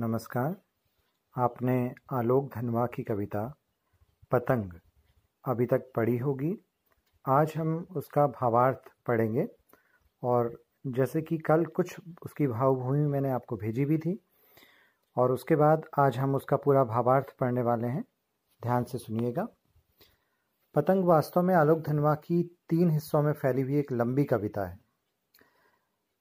नमस्कार आपने आलोक धनवा की कविता पतंग अभी तक पढ़ी होगी आज हम उसका भावार्थ पढ़ेंगे और जैसे कि कल कुछ उसकी भावभूमि मैंने आपको भेजी भी थी और उसके बाद आज हम उसका पूरा भावार्थ पढ़ने वाले हैं ध्यान से सुनिएगा पतंग वास्तव में आलोक धनवा की तीन हिस्सों में फैली हुई एक लंबी कविता है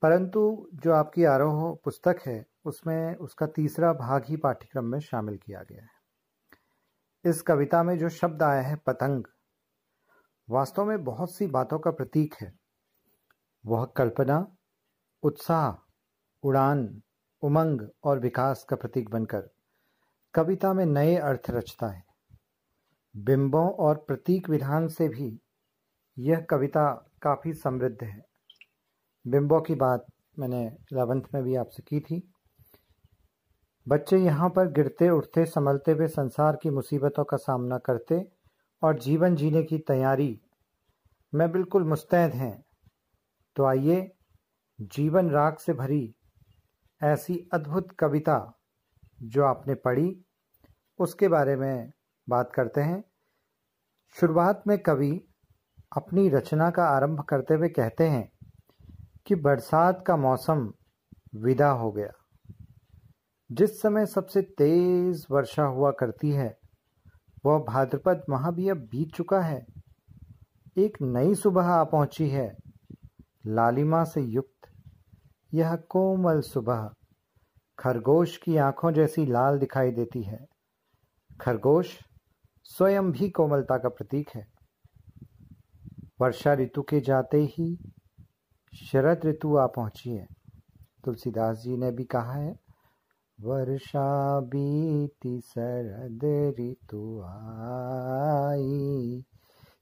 परंतु जो आपकी आरोह पुस्तक है उसमें उसका तीसरा भाग ही पाठ्यक्रम में शामिल किया गया है इस कविता में जो शब्द आया है पतंग वास्तव में बहुत सी बातों का प्रतीक है वह कल्पना उत्साह उड़ान उमंग और विकास का प्रतीक बनकर कविता में नए अर्थ रचता है बिंबों और प्रतीक विधान से भी यह कविता काफ़ी समृद्ध है बिंबों की बात मैंने इलेवंथ में भी आपसे की थी बच्चे यहाँ पर गिरते उठते संभलते हुए संसार की मुसीबतों का सामना करते और जीवन जीने की तैयारी में बिल्कुल मुस्तैद हैं तो आइए जीवन राग से भरी ऐसी अद्भुत कविता जो आपने पढ़ी उसके बारे में बात करते हैं शुरुआत में कवि अपनी रचना का आरंभ करते हुए कहते हैं कि बरसात का मौसम विदा हो गया जिस समय सबसे तेज वर्षा हुआ करती है वह भाद्रपद माह भी अब बीत चुका है एक नई सुबह आ पहुंची है लालिमा से युक्त यह कोमल सुबह खरगोश की आंखों जैसी लाल दिखाई देती है खरगोश स्वयं भी कोमलता का प्रतीक है वर्षा ऋतु के जाते ही शरद ऋतु आ पहुंची है तुलसीदास जी ने भी कहा है वर्षा बीती शरद ऋतु आई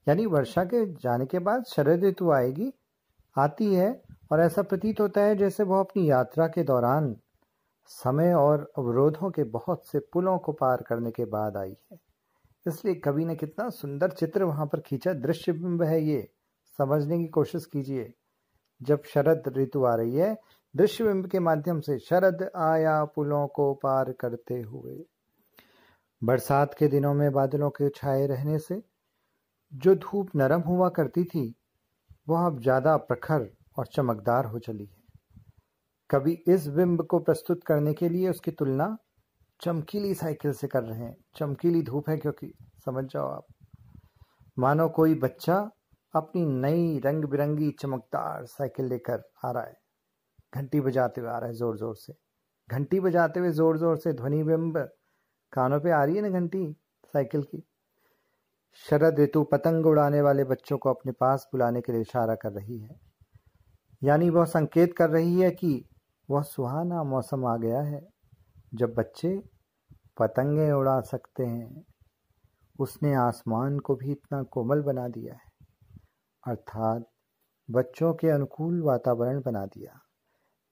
यानी वर्षा के जाने के बाद शरद ऋतु आएगी आती है और ऐसा प्रतीत होता है जैसे वह अपनी यात्रा के दौरान समय और अवरोधों के बहुत से पुलों को पार करने के बाद आई है इसलिए कवि ने कितना सुंदर चित्र वहां पर खींचा दृश्य बिंब है ये समझने की कोशिश कीजिए जब शरद ऋतु आ रही है दृश्यबिंब के माध्यम से शरद आया पुलों को पार करते हुए बरसात के दिनों में बादलों के छाए रहने से जो धूप नरम हुआ करती थी वह अब ज़्यादा प्रखर और चमकदार हो चली है कवि इस बिंब को प्रस्तुत करने के लिए उसकी तुलना चमकीली साइकिल से कर रहे हैं चमकीली धूप है क्योंकि समझ जाओ आप मानो कोई बच्चा अपनी नई रंग बिरंगी चमकदार साइकिल लेकर आ रहा है घंटी बजाते हुए आ रहा है ज़ोर ज़ोर से घंटी बजाते हुए ज़ोर ज़ोर से ध्वनि बिंब कानों पे आ रही है ना घंटी साइकिल की शरद ऋतु पतंग उड़ाने वाले बच्चों को अपने पास बुलाने के लिए इशारा कर रही है यानी वह संकेत कर रही है कि वह सुहाना मौसम आ गया है जब बच्चे पतंगे उड़ा सकते हैं उसने आसमान को भी इतना कोमल बना दिया है अर्थात बच्चों के अनुकूल वातावरण बना दिया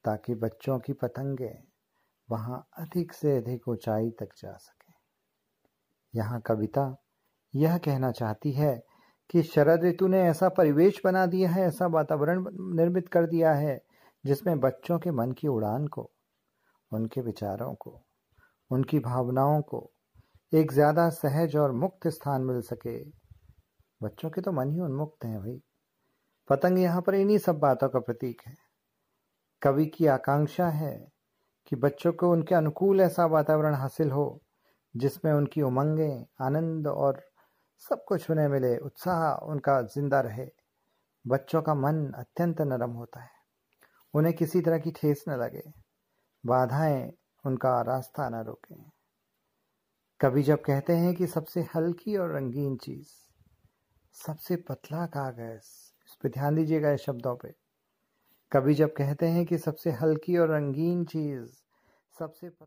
ताकि बच्चों की पतंगें वहाँ अधिक से अधिक ऊंचाई तक जा सके यहाँ कविता यह कहना चाहती है कि शरद ऋतु ने ऐसा परिवेश बना दिया है ऐसा वातावरण निर्मित कर दिया है जिसमें बच्चों के मन की उड़ान को उनके विचारों को उनकी भावनाओं को एक ज़्यादा सहज और मुक्त स्थान मिल सके बच्चों के तो मन ही उन्मुक्त हैं भाई पतंग यहाँ पर इन्हीं सब बातों का प्रतीक है कवि की आकांक्षा है कि बच्चों को उनके अनुकूल ऐसा वातावरण हासिल हो जिसमें उनकी उमंगें आनंद और सब कुछ उन्हें मिले उत्साह उनका जिंदा रहे बच्चों का मन अत्यंत नरम होता है उन्हें किसी तरह की ठेस न लगे बाधाएं उनका रास्ता न रोकें कभी जब कहते हैं कि सबसे हल्की और रंगीन चीज सबसे पतला कागज इस पर ध्यान दीजिएगा इस शब्दों पर कभी जब कहते हैं कि सबसे हल्की और रंगीन चीज सबसे